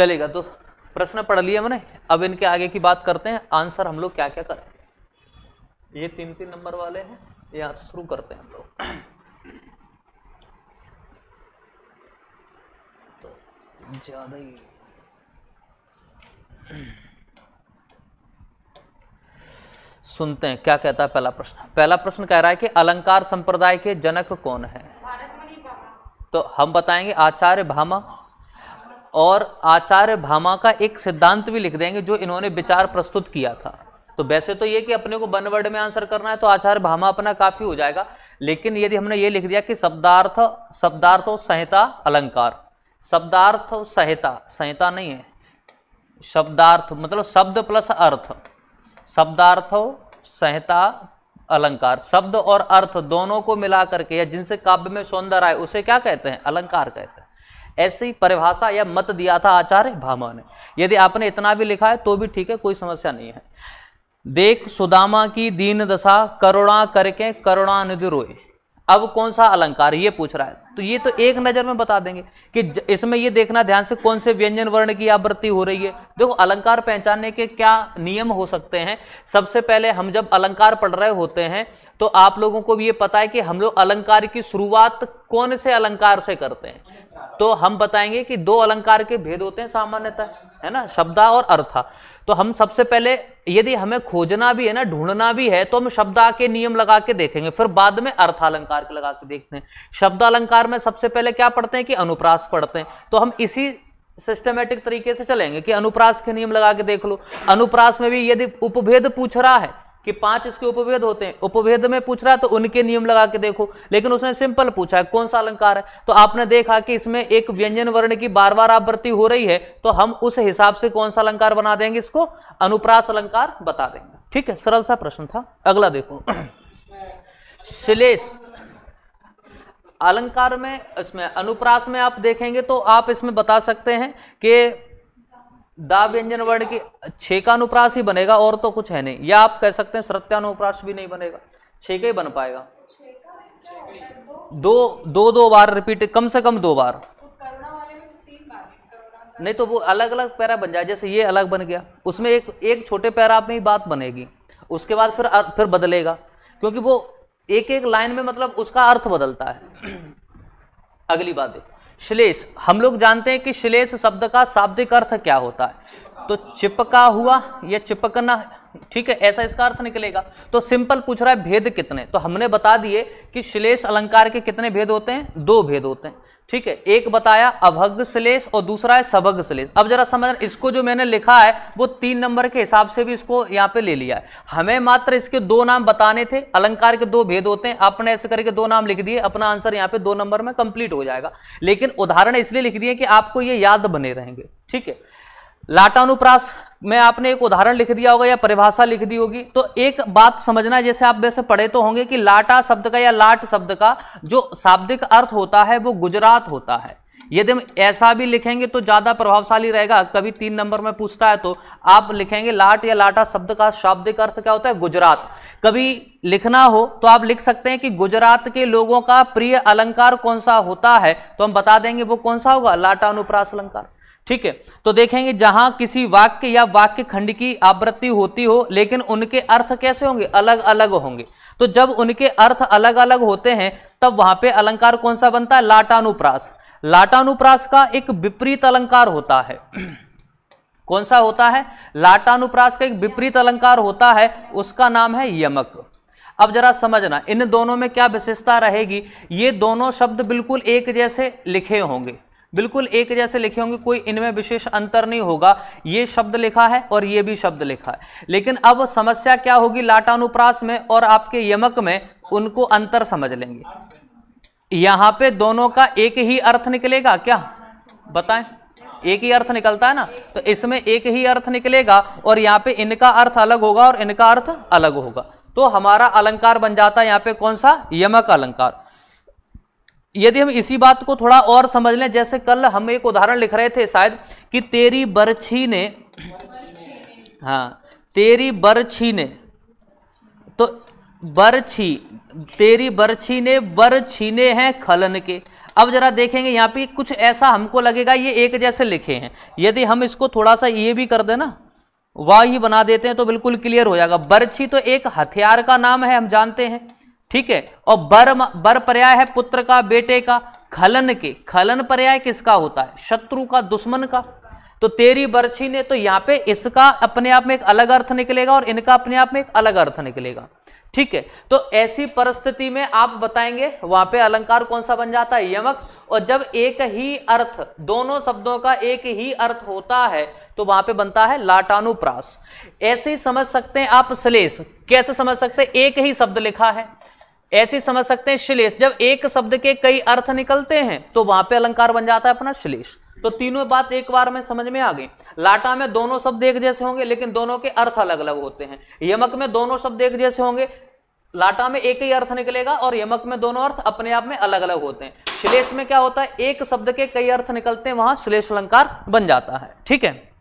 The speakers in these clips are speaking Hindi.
चलेगा तो प्रश्न पढ़ लिया मैंने अब इनके आगे की बात करते हैं आंसर हम लोग क्या क्या करें ये तीन तीन नंबर वाले हैं यहाँ से शुरू करते हैं हम लोग तो ज़्यादा ही सुनते हैं क्या कहता है पहला प्रश्न पहला प्रश्न कह रहा है कि अलंकार संप्रदाय के जनक कौन है तो हम बताएंगे आचार्य भामा और आचार्य भामा का एक सिद्धांत भी लिख देंगे जो इन्होंने विचार प्रस्तुत किया था तो वैसे तो ये कि अपने को बनवर्ड वर्ड में आंसर करना है तो आचार्य भामा अपना काफी हो जाएगा लेकिन यदि हमने ये लिख दिया कि शब्दार्थ शब्दार्थ संहिता अलंकार शब्दार्थ संहिता संहिता नहीं है शब्दार्थ मतलब शब्द प्लस अर्थ शब्दार्थ संहिता अलंकार शब्द और अर्थ दोनों को मिला करके या जिनसे काव्य में सौंदर्य आए उसे क्या कहते हैं अलंकार कहते हैं ऐसी परिभाषा या मत दिया था आचार्य भामा ने यदि आपने इतना भी लिखा है तो भी ठीक है कोई समस्या नहीं है देख सुदामा की दीन दशा करुणा करके करुणानिधि रोए अब कौन सा अलंकार ये पूछ रहा है तो ये तो एक नज़र में बता देंगे कि इसमें ये देखना ध्यान से कौन से व्यंजन वर्ण की आवृत्ति हो रही है देखो अलंकार पहचानने के क्या नियम हो सकते हैं सबसे पहले हम जब अलंकार पढ़ रहे होते हैं तो आप लोगों को भी ये पता है कि हम लोग अलंकार की शुरुआत कौन से अलंकार से करते हैं तो हम बताएंगे कि दो अलंकार के भेद होते हैं सामान्यतः है ना शब्दा और अर्था तो हम सबसे पहले यदि हमें खोजना भी है ना ढूंढना भी है तो हम शब्दा के नियम लगा के देखेंगे फिर बाद में अर्थालंकार के लगा के देखते हैं शब्दालंकार में सबसे पहले क्या पढ़ते हैं कि अनुप्रास पढ़ते हैं तो हम इसी सिस्टमेटिक तरीके से चलेंगे कि अनुप्रास के नियम लगा के देख लो अनुप्रास में भी यदि उपभेद पूछ रहा है कि पांच इसके उपभेद होते हैं उपभेद में पूछ रहा है तो उनके नियम लगा के देखो लेकिन उसने सिंपल पूछा है कौन सा अलंकार है तो आपने देखा कि इसमें एक व्यंजन वर्ण की बार बार आवृत्ति हो रही है तो हम उस हिसाब से कौन सा अलंकार बना देंगे इसको अनुप्रास अलंकार बता देंगे ठीक है सरल सा प्रश्न था अगला देखो शिलेश अलंकार में इसमें अनुप्रास में आप देखेंगे तो आप इसमें बता सकते हैं कि दा व्यंजन वर्ण की छे का अनुप्रास ही बनेगा और तो कुछ है नहीं या आप कह सकते हैं सत्यानुप्रास भी नहीं बनेगा छे का ही बन पाएगा दो दो दो बार रिपीट कम से कम दो बार नहीं तो वो अलग अलग पैरा बन जाए जैसे ये अलग बन गया उसमें एक एक छोटे पैरा में ही बात बनेगी उसके बाद फिर फिर बदलेगा क्योंकि वो एक एक लाइन में मतलब उसका अर्थ बदलता है अगली बात देखो श्लेष हम लोग जानते हैं कि श्लेष शब्द का शाब्दिक अर्थ क्या होता है तो चिपका हुआ या चिपकना ठीक है ऐसा इसका अर्थ निकलेगा तो सिंपल पूछ रहा है भेद कितने तो हमने बता दिए कि श्लेष अलंकार के कितने भेद होते हैं दो भेद होते हैं ठीक है एक बताया अभग श्लेष और दूसरा है सबग श्लेष अब जरा समझ इसको जो मैंने लिखा है वो तीन नंबर के हिसाब से भी इसको यहाँ पे ले लिया है हमें मात्र इसके दो नाम बताने थे अलंकार के दो भेद होते हैं आपने ऐसे करके दो नाम लिख दिए अपना आंसर यहाँ पे दो नंबर में कंप्लीट हो जाएगा लेकिन उदाहरण इसलिए लिख दिए कि आपको ये याद बने रहेंगे ठीक है लाटानुप्रास में आपने एक उदाहरण लिख दिया होगा या परिभाषा लिख दी होगी तो एक बात समझना जैसे आप वैसे पढ़े तो होंगे कि लाटा शब्द का या लाट शब्द का जो शाब्दिक अर्थ होता है वो गुजरात होता है यदि हम ऐसा भी लिखेंगे तो ज़्यादा प्रभावशाली रहेगा कभी तीन नंबर में पूछता है तो आप लिखेंगे लाट या लाटा शब्द का शाब्दिक अर्थ क्या होता है गुजरात कभी लिखना हो तो आप लिख सकते हैं कि गुजरात के लोगों का प्रिय अलंकार कौन सा होता है तो हम बता देंगे वो कौन सा होगा लाटा अनुप्रास अलंकार ठीक है तो देखेंगे जहां किसी वाक्य या वाक्य खंड की आवृत्ति होती हो लेकिन उनके अर्थ कैसे होंगे अलग अलग होंगे तो जब उनके अर्थ अलग अलग होते हैं तब वहां पे अलंकार कौन सा बनता है लाटानुप्रास लाटानुप्रास का एक विपरीत अलंकार होता है कौन सा होता है लाटानुप्रास का एक विपरीत अलंकार होता है उसका नाम है यमक अब जरा समझना इन दोनों में क्या विशेषता रहेगी ये दोनों शब्द बिल्कुल एक जैसे लिखे होंगे बिल्कुल एक जैसे लिखे होंगे कोई इनमें विशेष अंतर नहीं होगा ये शब्द लिखा है और ये भी शब्द लिखा है लेकिन अब समस्या क्या होगी लाटानुप्रास में और आपके यमक में उनको अंतर समझ लेंगे यहां पे दोनों का एक ही अर्थ निकलेगा क्या बताएं एक ही अर्थ निकलता है ना तो इसमें एक ही अर्थ निकलेगा और यहाँ पे इनका अर्थ अलग होगा और इनका अर्थ अलग होगा तो हमारा अलंकार बन जाता है यहाँ पे कौन सा यमक अलंकार यदि हम इसी बात को थोड़ा और समझ लें जैसे कल हम एक उदाहरण लिख रहे थे शायद कि तेरी बरछी ने हाँ तेरी बरछी ने तो बरछी तेरी बरछी ने बर छीने हैं खलन के अब जरा देखेंगे यहाँ पे कुछ ऐसा हमको लगेगा ये एक जैसे लिखे हैं यदि हम इसको थोड़ा सा ये भी कर देना वाह ही बना देते हैं तो बिल्कुल क्लियर हो जाएगा बरछी तो एक हथियार का नाम है हम जानते हैं ठीक है और बर बर पर्याय है पुत्र का बेटे का खलन के खलन पर्याय किसका होता है शत्रु का दुश्मन का तो तेरी बरछी ने तो यहां पे इसका अपने आप में एक अलग अर्थ निकलेगा और इनका अपने आप में एक अलग अर्थ निकलेगा ठीक है तो ऐसी परिस्थिति में आप बताएंगे वहां पे अलंकार कौन सा बन जाता है यमक और जब एक ही अर्थ दोनों शब्दों का एक ही अर्थ होता है तो वहां पे बनता है लाटानुप्रास ऐसे ही समझ सकते हैं आप श्लेष कैसे समझ सकते हैं एक ही शब्द लिखा है ऐसे समझ सकते हैं श्लेष जब एक शब्द के कई अर्थ निकलते हैं तो वहां पे अलंकार बन जाता है अपना श्लेष तो तीनों बात एक बार में समझ में आ गई लाटा में दोनों शब्द एक जैसे होंगे लेकिन दोनों के अर्थ अलग अलग होते हैं यमक में दोनों शब्द एक जैसे होंगे लाटा में एक ही अर्थ निकलेगा और यमक में दोनों अर्थ अपने आप में अलग अलग होते हैं श्लेष में क्या होता है एक शब्द के कई अर्थ निकलते हैं वहां श्लेष अलंकार बन जाता है ठीक है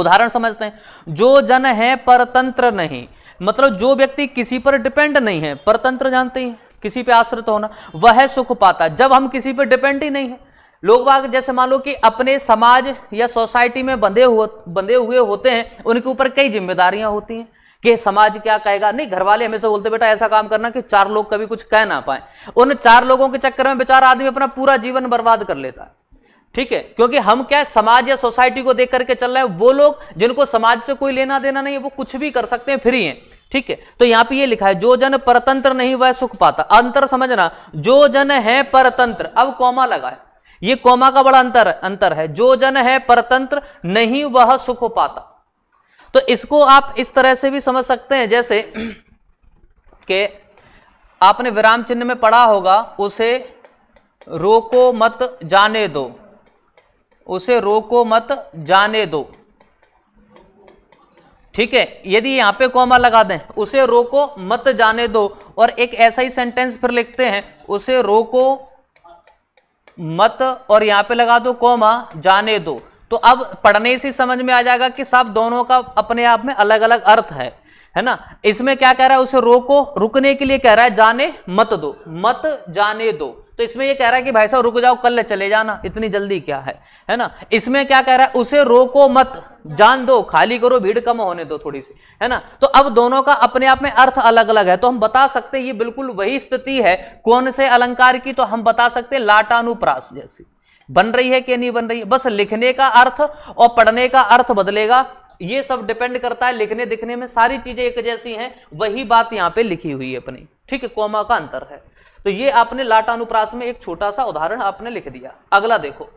उदाहरण समझते हैं जो जन है परतंत्र नहीं मतलब जो व्यक्ति किसी पर डिपेंड नहीं है परतंत्र जानते हैं किसी पे आश्रित होना वह सुख पाता जब हम किसी पे डिपेंड ही नहीं है लोग बाग जैसे मान लो कि अपने समाज या सोसाइटी में बंधे हुए बंधे हुए होते हैं उनके ऊपर कई जिम्मेदारियां होती हैं कि समाज क्या कहेगा नहीं घर वाले हमेशा बोलते बेटा ऐसा काम करना कि चार लोग कभी कुछ कह ना पाए उन चार लोगों के चक्कर में बेचारा आदमी अपना पूरा जीवन बर्बाद कर लेता है ठीक है क्योंकि हम क्या है समाज या सोसाइटी को देख करके चल रहे हैं वो लोग जिनको समाज से कोई लेना देना नहीं है वो कुछ भी कर सकते हैं फ्री हैं ठीक है तो यहां पे ये लिखा है जो जन परतंत्र नहीं वह सुख पाता अंतर समझना जो जन है परतंत्र अब कौमा लगा है ये कौमा का बड़ा अंतर अंतर है जो जन है परतंत्र नहीं वह सुख पाता तो इसको आप इस तरह से भी समझ सकते हैं जैसे के आपने विराम चिन्ह में पढ़ा होगा उसे रोको मत जाने दो उसे रोको मत जाने दो ठीक है यदि यहां पे कॉमा लगा दें उसे रोको मत जाने दो और एक ऐसा ही सेंटेंस फिर लिखते हैं उसे रोको मत और यहां पे लगा दो कॉमा जाने दो तो अब पढ़ने से समझ में आ जाएगा कि साहब दोनों का अपने आप में अलग अलग अर्थ है है ना इसमें क्या कह रहा है उसे रोको रुकने के लिए कह रहा है जाने मत दो मत जाने दो तो इसमें ये कह रहा है कि भाई साहब रुक जाओ कल चले जाना इतनी जल्दी क्या है है ना इसमें क्या कह रहा है उसे रोको मत जान दो खाली करो भीड़ कम होने दो थोड़ी सी है ना तो अब दोनों का अपने आप में अर्थ अलग अलग है तो हम बता सकते ये बिल्कुल वही स्थिति है कौन से अलंकार की तो हम बता सकते लाटानुप्रास जैसी बन रही है कि नहीं बन रही है बस लिखने का अर्थ और पढ़ने का अर्थ बदलेगा ये सब डिपेंड करता है लिखने दिखने में सारी चीजें एक जैसी हैं वही बात यहाँ पे लिखी हुई है अपनी ठीक है कोमा का अंतर है तो ये आपने लाटानुप्रास में एक छोटा सा उदाहरण आपने लिख दिया अगला देखो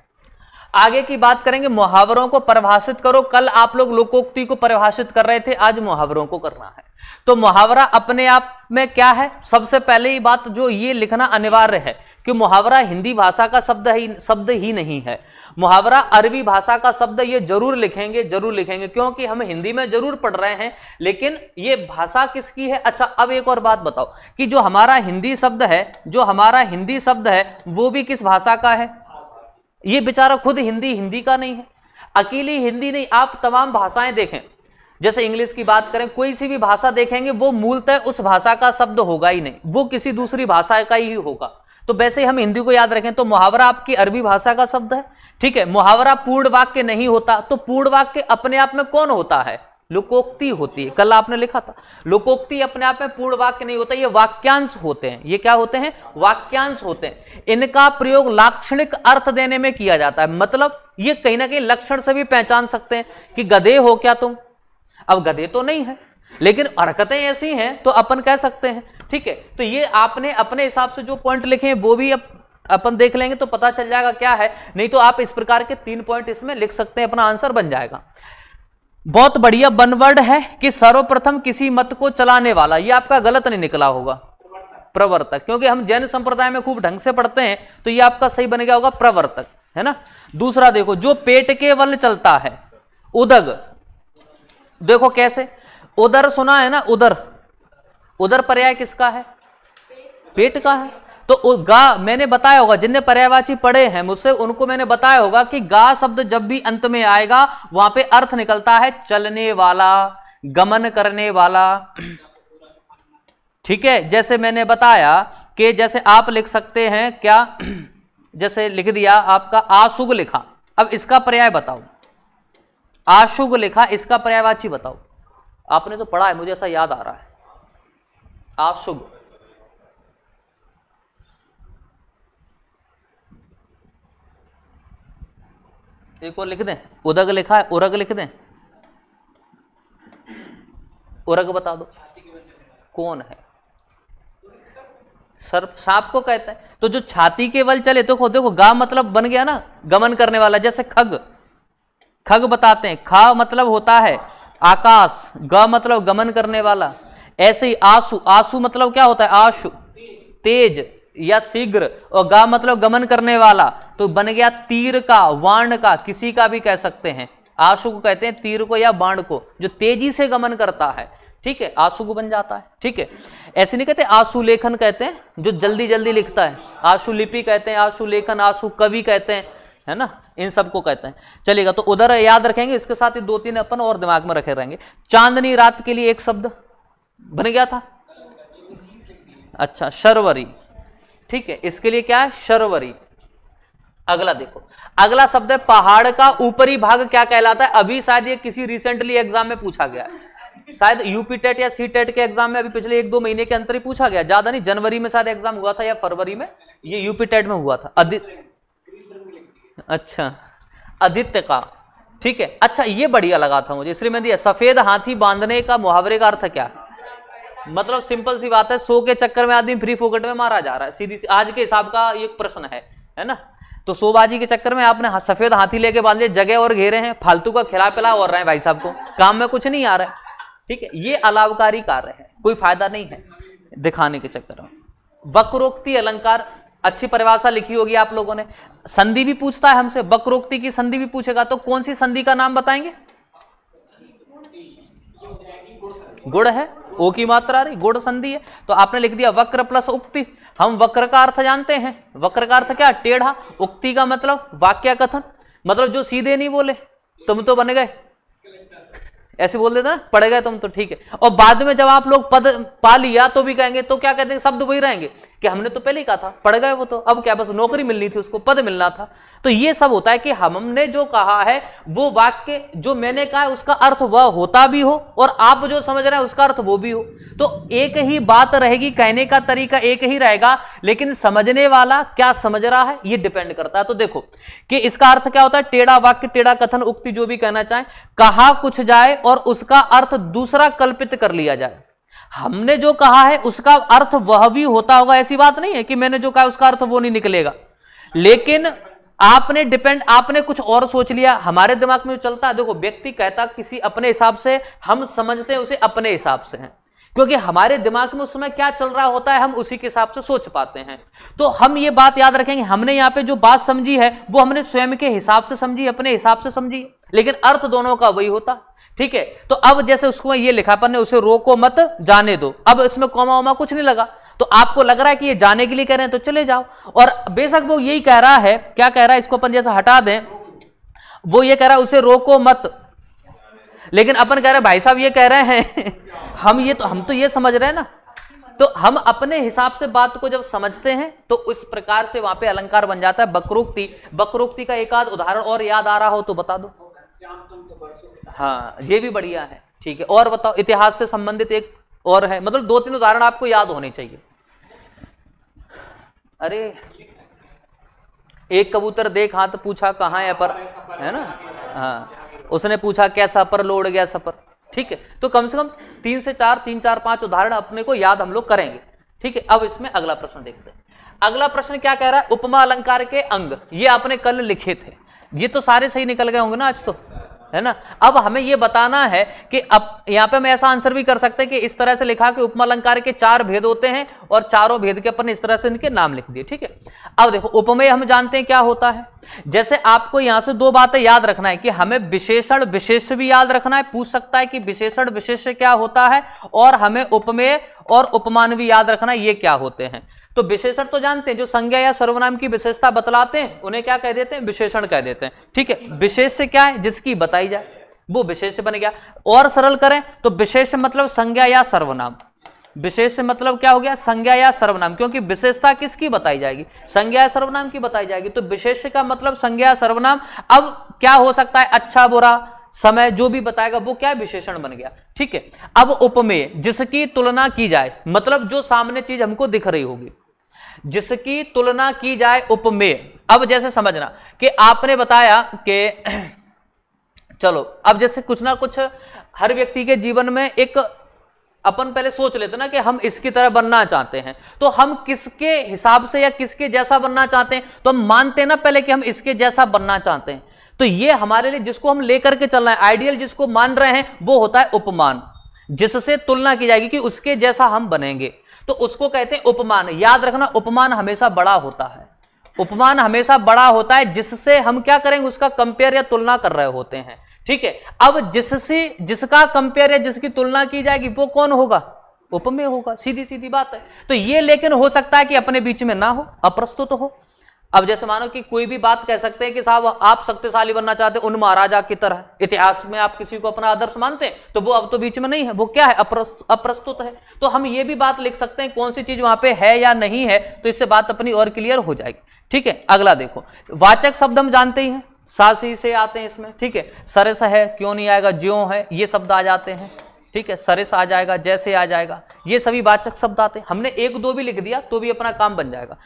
आगे की बात करेंगे मुहावरों को परिभाषित करो कल आप लोग लोकोक्ति को परिभाषित कर रहे थे आज मुहावरों को करना है तो मुहावरा अपने आप में क्या है सबसे पहले ही बात जो ये लिखना अनिवार्य है कि मुहावरा हिंदी भाषा का शब्द ही शब्द ही नहीं है मुहावरा अरबी भाषा का शब्द ये जरूर लिखेंगे जरूर लिखेंगे क्योंकि हम हिंदी में जरूर पढ़ रहे हैं लेकिन ये भाषा किसकी है अच्छा अब एक और बात बताओ कि जो हमारा हिंदी शब्द है जो हमारा हिंदी शब्द है वो भी किस भाषा का है ये बेचारा खुद हिंदी हिंदी का नहीं है अकेली हिंदी नहीं आप तमाम भाषाएं देखें जैसे इंग्लिश की बात करें कोई सी भी भाषा देखेंगे वो मूलतः उस भाषा का शब्द होगा ही नहीं वो किसी दूसरी भाषा का ही होगा तो वैसे हम हिंदी को याद रखें तो मुहावरा आपकी अरबी भाषा का शब्द है ठीक है मुहावरा पूर्ण वाक्य नहीं होता तो पूर्ण वाक्य अपने आप में कौन होता है लोकोक्ति होती है कल आपने लिखा था लोकोक्ति अपने आप में पूर्ण वाक्य नहीं होता ये वाक्यांश होते हैं ये क्या होते हैं वाक्यांश होते हैं इनका प्रयोग लाक्षणिक अर्थ देने में किया जाता है मतलब ये कहीं ना कहीं लक्षण से भी पहचान सकते हैं कि गधे हो क्या तुम अब गधे तो नहीं है लेकिन हरकतें ऐसी हैं तो अपन कह सकते हैं ठीक है तो ये आपने अपने हिसाब से जो पॉइंट लिखे हैं वो भी अप, अपन देख लेंगे तो पता चल जाएगा क्या है नहीं तो आप इस प्रकार के तीन पॉइंट इसमें लिख सकते हैं अपना आंसर बन जाएगा बहुत बढ़िया बनवर्ड है कि सर्वप्रथम किसी मत को चलाने वाला ये आपका गलत नहीं निकला होगा प्रवर्तक क्योंकि हम जैन संप्रदाय में खूब ढंग से पढ़ते हैं तो ये आपका सही बन गया होगा प्रवर्तक है ना दूसरा देखो जो पेट के वल चलता है उदग देखो कैसे उदर सुना है ना उदर उधर पर्याय किसका है पेट का है तो गा मैंने बताया होगा जिनने पर्यायवाची पढ़े हैं मुझसे उनको मैंने बताया होगा कि गा शब्द जब भी अंत में आएगा वहां पे अर्थ निकलता है चलने वाला गमन करने वाला ठीक है जैसे मैंने बताया कि जैसे आप लिख सकते हैं क्या जैसे लिख दिया आपका आशुग लिखा अब इसका पर्याय बताओ आशुग लिखा इसका पर्यायवाची बताओ आपने तो पढ़ा है मुझे ऐसा याद आ रहा है आप शुभ एक और लिख दें उदग लिखा है उरग लिख दें उरग बता दो कौन है सर्प सांप को कहता है तो जो छाती के बल चले तो देखो गा मतलब बन गया ना गमन करने वाला जैसे खग खग बताते हैं खा मतलब होता है आकाश ग मतलब गमन करने वाला ऐसे ही आंसू आंसू मतलब क्या होता है आशु तेज या शीघ्र और गा मतलब गमन करने वाला तो बन गया तीर का वाण का किसी का भी कह सकते हैं आशु को कहते हैं तीर को या बाण को जो तेजी से गमन करता है ठीक है आंसू को बन जाता है ठीक है ऐसे नहीं कहते आंसू लेखन कहते हैं जो जल्दी जल्दी लिखता है आंसू लिपि कहते हैं आंसू लेखन आंसू कवि कहते हैं है ना इन सबको कहते हैं चलेगा तो उधर याद रखेंगे इसके साथ ही दो तीन अपन और दिमाग में रखे रहेंगे चांदनी रात के लिए एक शब्द बन गया था अच्छा शर्वरी ठीक है इसके लिए क्या है शर्वरी अगला देखो अगला शब्द है पहाड़ का ऊपरी भाग क्या कहलाता है अभी शायद ये किसी रिसेंटली एग्जाम में पूछा गया शायद यूपी टेट e या सी टेट e के एग्जाम में अभी पिछले एक दो महीने के अंतर ही पूछा गया ज्यादा नहीं जनवरी में शायद एग्जाम हुआ था या फरवरी में ये यूपी टेट e में हुआ था अधि अच्छा आदित्य का ठीक है अच्छा ये बढ़िया लगा था मुझे इसलिए मैं दिया सफेद हाथी बांधने का मुहावरे का अर्थ क्या है मतलब सिंपल सी बात है सो के चक्कर में आदमी फ्री फोकट में मारा जा रहा है सीधी सी आज के हिसाब का ये प्रश्न है है ना तो सोबाजी के चक्कर में आपने सफेद हाथी लेके बांध लिया जगह और घेरे हैं फालतू का खिला पिला और रहे हैं भाई साहब को काम में कुछ नहीं आ रहा है ठीक है ये अलावकारी कार्य है कोई फायदा नहीं है दिखाने के चक्कर में वक्रोक्ति अलंकार अच्छी परिभाषा लिखी होगी आप लोगों ने संधि भी पूछता है हमसे वक्रोक्ति की संधि भी पूछेगा तो कौन सी संधि का नाम बताएंगे गुड़ है ओ की मात्रा आ रही गुण संधि है तो आपने लिख दिया वक्र प्लस उक्ति हम वक्र का अर्थ जानते हैं वक्र का अर्थ क्या टेढ़ा उक्ति का मतलब वाक्य कथन मतलब जो सीधे नहीं बोले तुम तो बन गए ऐसे बोल देते ना पढ़ गए तुम तो ठीक है और बाद में जब आप लोग पद पा लिया तो भी कहेंगे तो क्या कहते हैं शब्द वही रहेंगे कि हमने तो पहले ही कहा था पढ़ गए वो तो अब क्या बस नौकरी मिलनी थी उसको पद मिलना था तो ये सब होता है कि हमने जो कहा है वो वाक्य जो मैंने कहा है उसका अर्थ वह होता भी हो और आप जो समझ रहे हैं उसका अर्थ वो भी हो तो एक ही बात रहेगी कहने का तरीका एक ही रहेगा लेकिन समझने वाला क्या समझ रहा है ये डिपेंड करता है तो देखो कि इसका अर्थ क्या होता है टेढ़ा वाक्य टेढ़ा कथन उक्ति जो भी कहना चाहे कहा कुछ जाए और और उसका अर्थ दूसरा कल्पित कर लिया जाए हमने जो कहा है उसका अर्थ वह भी होता होगा ऐसी बात नहीं है कि मैंने जो कहा उसका अर्थ वो नहीं निकलेगा लेकिन आपने डिपेंड आपने कुछ और सोच लिया हमारे दिमाग में चलता है देखो व्यक्ति कहता किसी अपने हिसाब से हम समझते हैं उसे अपने हिसाब से हैं क्योंकि हमारे दिमाग में उस समय क्या चल रहा होता है हम उसी के हिसाब से सोच पाते हैं तो हम ये बात याद रखेंगे हमने यहां पे जो बात समझी है वो हमने स्वयं के हिसाब से समझी अपने हिसाब से समझी है लेकिन अर्थ दोनों का वही होता ठीक है तो अब जैसे उसको ये लिखा अपन ने उसे रोको मत जाने दो अब इसमें कोमा वोमा कुछ नहीं लगा तो आपको लग रहा है कि ये जाने के लिए कह रहे हैं तो चले जाओ और बेशक वो यही कह रहा है क्या कह रहा है इसको अपन जैसे हटा दें वो ये कह रहा है उसे रोको मत लेकिन अपन कह रहे हैं भाई साहब ये कह रहे हैं हम ये तो हम तो ये समझ रहे हैं ना तो हम अपने हिसाब से बात को जब समझते हैं तो उस प्रकार से वहां पे अलंकार बन जाता है बकरोक्ति बकरोक्ति का एक आध उदाहरण और याद आ रहा हो तो बता दो तो हाँ ये भी बढ़िया है ठीक है और बताओ इतिहास से संबंधित एक और है मतलब दो तीन उदाहरण आपको याद होने चाहिए अरे एक कबूतर देख हाथ पूछा कहाँ है पर हाँ, है ना हाँ उसने पूछा कैसा पर लोड गया सपर ठीक है तो कम से कम तीन से चार तीन चार पांच उदाहरण अपने को याद हम लोग करेंगे ठीक है अब इसमें अगला प्रश्न देखते हैं अगला प्रश्न क्या कह रहा है उपमा अलंकार के अंग ये आपने कल लिखे थे ये तो सारे सही निकल गए होंगे ना आज तो है ना अब हमें ये बताना है कि अब यहां पे हम ऐसा आंसर भी कर सकते हैं कि इस तरह से लिखा कि उपमा अलंकार के चार भेद होते हैं और चारों भेद के अपन इस तरह से इनके नाम लिख दिए ठीक है अब देखो उपमेय हम जानते हैं क्या होता है जैसे आपको यहां से दो बातें याद रखना है कि हमें विशेषण विशेष भी याद रखना है पूछ सकता है कि विशेषण विशेष क्या होता है और हमें उपमेय और उपमान भी याद रखना है ये क्या होते हैं तो विशेषण तो जानते हैं जो संज्ञा या सर्वनाम की विशेषता बतलाते हैं उन्हें क्या कह देते हैं विशेषण कह देते हैं ठीक है विशेष से क्या है जिसकी बताई जाए वो विशेष बन गया और सरल करें तो विशेष मतलब संज्ञा या सर्वनाम विशेष से मतलब क्या हो गया संज्ञा या सर्वनाम क्योंकि विशेषता किसकी बताई जाएगी संज्ञा या सर्वनाम की बताई जाएगी तो विशेष का मतलब संज्ञा या सर्वनाम अब क्या हो सकता है अच्छा बुरा समय जो भी बताएगा वो क्या विशेषण बन गया ठीक है अब उपमेय जिसकी तुलना की जाए मतलब जो सामने चीज हमको दिख रही होगी जिसकी तुलना की जाए उपमेय अब जैसे समझना कि आपने बताया कि चलो अब जैसे कुछ ना कुछ हर व्यक्ति के जीवन में एक अपन पहले सोच लेते ना कि हम इसकी तरह बनना चाहते हैं तो हम किसके हिसाब से या किसके जैसा बनना चाहते हैं तो हम मानते ना पहले कि हम इसके जैसा बनना चाहते हैं तो ये हमारे लिए जिसको हम लेकर के चल रहे हैं आइडियल जिसको मान रहे हैं वो होता है उपमान जिससे तुलना की जाएगी कि उसके जैसा हम बनेंगे तो उसको कहते हैं उपमान याद रखना उपमान हमेशा बड़ा होता है उपमान हमेशा बड़ा होता है जिससे हम क्या करेंगे उसका कंपेयर या तुलना कर रहे होते हैं ठीक है अब जिससे जिसका कंपेयर या जिसकी तुलना की जाएगी वो कौन होगा उपमेय होगा सीधी सीधी बात है तो ये लेकिन हो सकता है कि अपने बीच में ना हो अप्रस्तुत तो हो अब जैसे मानो कि कोई भी बात कह सकते हैं कि साहब आप शक्तिशाली बनना चाहते हैं उन महाराजा की तरह इतिहास में आप किसी को अपना आदर्श मानते हैं तो वो अब तो बीच में नहीं है वो क्या है अप्रस्तुत है तो हम ये भी बात लिख सकते हैं कौन सी चीज वहां पे है या नहीं है तो इससे बात अपनी और क्लियर हो जाएगी ठीक है अगला देखो वाचक शब्द हम जानते ही हैं सासी से आते हैं इसमें ठीक है सरस है क्यों नहीं आएगा ज्यो है ये शब्द आ जाते हैं ठीक है सरस आ जाएगा जैसे आ जाएगा ये सभी वाचक शब्द आते हैं हमने एक दो भी लिख दिया तो भी अपना काम बन जाएगा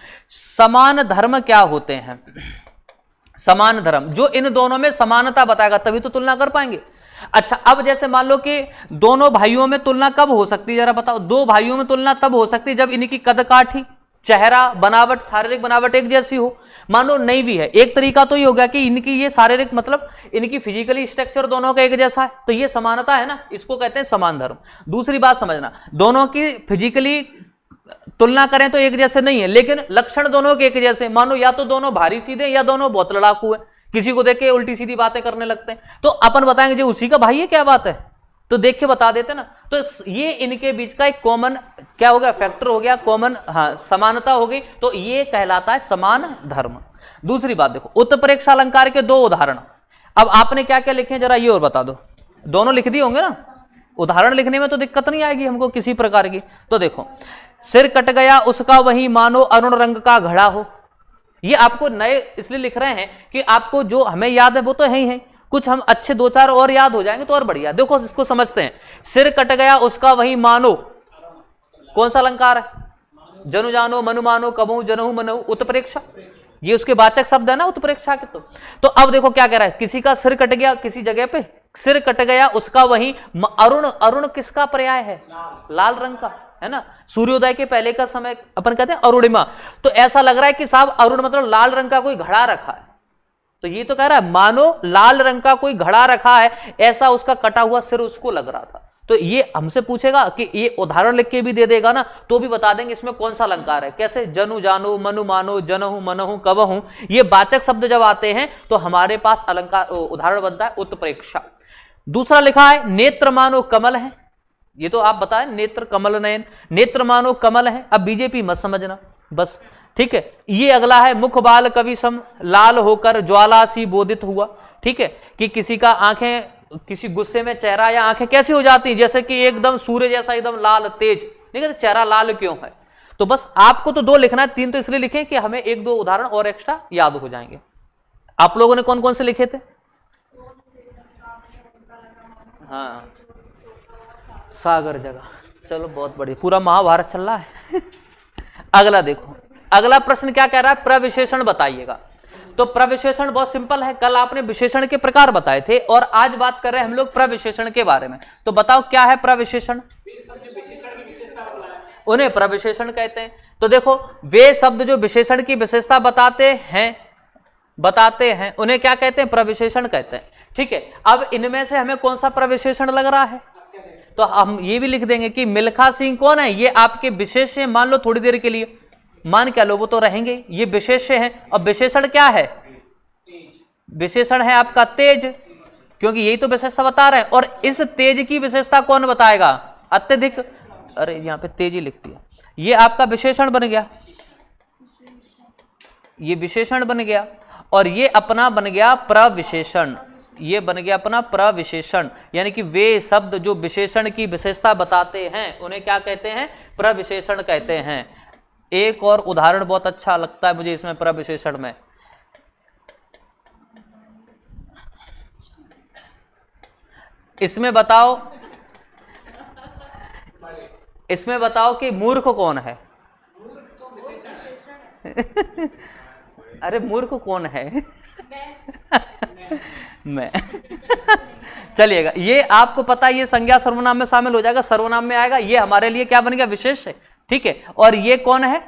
समान धर्म क्या होते हैं समान धर्म जो इन दोनों में समानता बताएगा तभी तो तुलना कर पाएंगे अच्छा अब जैसे मान लो कि दोनों भाइयों में तुलना कब हो सकती है जरा बताओ दो भाइयों में तुलना तब हो सकती है जब इनकी कद काठी चेहरा बनावट शारीरिक बनावट एक जैसी हो मानो नहीं भी है एक तरीका तो ये हो गया कि इनकी ये शारीरिक मतलब इनकी फिजिकली स्ट्रक्चर दोनों का एक जैसा है तो ये समानता है ना इसको कहते हैं समान धर्म दूसरी बात समझना दोनों की फिजिकली तुलना करें तो एक जैसे नहीं है लेकिन लक्षण दोनों के एक जैसे मानो या तो दोनों भारी सीधे या दोनों बहुत लड़ाकू है किसी को देख के उल्टी सीधी बातें करने लगते हैं तो अपन बताएंगे जी उसी का भाई है क्या बात है तो देख के बता देते ना तो ये इनके बीच का एक कॉमन क्या हो गया फैक्टर हो गया कॉमन हाँ समानता हो गई तो ये कहलाता है समान धर्म दूसरी बात देखो उत्प्रेक्ष अलंकार के दो उदाहरण अब आपने क्या क्या लिखे जरा ये और बता दो दोनों लिख दिए होंगे ना उदाहरण लिखने में तो दिक्कत नहीं आएगी हमको किसी प्रकार की तो देखो सिर कट गया उसका वही मानो अरुण रंग का घड़ा हो ये आपको नए इसलिए लिख रहे हैं कि आपको जो हमें याद है वो तो है ही है कुछ हम अच्छे दो चार और याद हो जाएंगे तो और बढ़िया देखो इसको समझते हैं सिर कट गया उसका वही मानो कौन सा अलंकार है जनु जानो मनु मानो कबू जनहु मनु उत्प्रेक्षा ये उसके वाचक शब्द है ना उत्प्रेक्षा के तो तो अब देखो क्या कह रहा है किसी का सिर कट गया किसी जगह पे सिर कट गया उसका वही अरुण अरुण किसका पर्याय है लाल रंग का है ना सूर्योदय के पहले का समय अपन कहते हैं अरुणिमा तो ऐसा लग रहा है कि साहब अरुण मतलब लाल रंग का कोई घड़ा रखा है तो ये तो कह रहा है मानो लाल रंग का कोई घड़ा रखा है ऐसा उसका कटा हुआ सिर उसको लग रहा था तो ये हमसे पूछेगा कि ये उदाहरण लिख के भी दे देगा ना तो भी बता देंगे इसमें कौन सा अलंकार है कैसे जनु जानो मनु मानो जनहु मनहु कबहू ये वाचक शब्द जब आते हैं तो हमारे पास अलंकार उदाहरण बनता है उत्प्रेक्षा दूसरा लिखा है नेत्र मानो कमल है ये तो आप बताएं नेत्र कमल नयन नेत्र मानो कमल है अब बीजेपी मत समझना बस ठीक है ये अगला है मुख बाल कवि सम लाल होकर ज्वाला सी बोधित हुआ ठीक है कि किसी का आंखें किसी गुस्से में चेहरा या आंखें कैसी हो जाती हैं जैसे कि एकदम सूर्य जैसा एकदम लाल तेज ठीक है तो चेहरा लाल क्यों है तो बस आपको तो दो लिखना है तीन तो इसलिए लिखे कि हमें एक दो उदाहरण और एक्स्ट्रा याद हो जाएंगे आप लोगों ने कौन कौन से लिखे थे हाँ सागर जगह चलो बहुत बढ़िया पूरा महाभारत चल रहा है अगला देखो अगला प्रश्न क्या कह रहा है प्रविशेषण बताइएगा तो प्रविशेषण बहुत सिंपल है कल आपने विशेषण के प्रकार बताए थे और आज बात कर रहे हैं हम लोग प्रविशेषण के बारे में तो बताओ क्या है प्रविशेषण उन्हें प्रविशेषण कहते हैं तो देखो वे शब्द जो विशेषण की विशेषता बताते हैं बताते हैं उन्हें क्या कहते हैं प्रविशेषण कहते हैं ठीक है अब इनमें से हमें कौन सा प्रविशेषण लग रहा है तो हम ये भी लिख देंगे कि मिल्खा सिंह कौन है ये आपके विशेष मान लो थोड़ी देर के लिए मान क्या लो वो तो रहेंगे ये विशेष्य है और विशेषण क्या है विशेषण है आपका तेज क्योंकि यही तो विशेषता बता रहे हैं और इस तेज की विशेषता कौन बताएगा अत्यधिक अरे यहां पे तेजी लिख दिया ये आपका विशेषण बन गया ये विशेषण बन गया और ये अपना बन गया प्रविशेषण ये बन गया अपना प्रविशेषण यानी कि वे शब्द जो विशेषण की विशेषता बताते हैं उन्हें क्या कहते हैं प्रविशेषण कहते हैं एक और उदाहरण बहुत अच्छा लगता है मुझे इसमें प्रविशेषण में इसमें बताओ इसमें बताओ कि मूर्ख कौन है अरे मूर्ख कौन है मैं चलिएगा ये आपको पता ये संज्ञा सर्वनाम में शामिल हो जाएगा सर्वनाम में आएगा ये हमारे लिए क्या बन गया विशेष है ठीक है और ये कौन है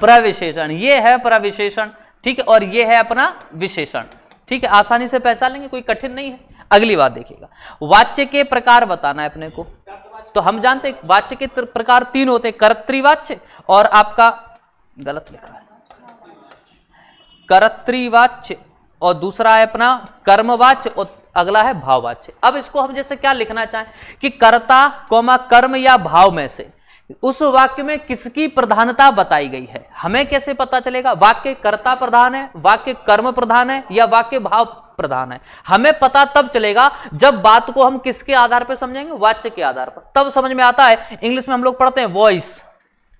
प्रविशेषण ये है प्रविशेषण ठीक है और ये है अपना विशेषण ठीक है आसानी से पहचान लेंगे कोई कठिन नहीं है अगली बात देखिएगा वाच्य के प्रकार बताना है अपने को तो हम जानते हैं वाच्य के प्रकार तीन होते हैं कर्तृवाच्य और आपका गलत लिखा है कर्तृवाच्य और दूसरा है अपना कर्मवाच्य और अगला है भाववाच्य अब इसको हम जैसे क्या लिखना चाहें कि कर्ता कौमा कर्म या भाव में से उस वाक्य में किसकी प्रधानता बताई गई है हमें कैसे पता चलेगा वाक्य कर्ता प्रधान है वाक्य कर्म प्रधान है या वाक्य भाव प्रधान है हमें पता तब चलेगा जब बात को हम किसके आधार पर समझेंगे वाच्य के आधार पर तब समझ में आता है इंग्लिश में हम लोग पढ़ते हैं वॉइस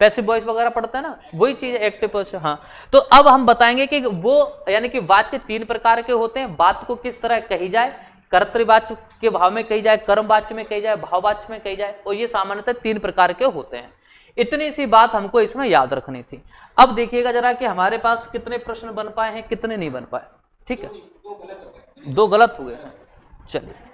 पैसे वॉइस वगैरह पढ़ते हैं ना वही चीज एक्टिव हाँ तो अब हम बताएंगे कि वो यानी कि वाच्य तीन प्रकार के होते हैं बात को किस तरह कही जाए कर्तवाच्य के भाव में कही जाए कर्मवाच्य में कही जाए भाववाच्य में कही जाए और ये सामान्यतः तीन प्रकार के होते हैं इतनी सी बात हमको इसमें याद रखनी थी अब देखिएगा जरा कि हमारे पास कितने प्रश्न बन पाए हैं कितने नहीं बन पाए ठीक है दो गलत हुए हैं चलिए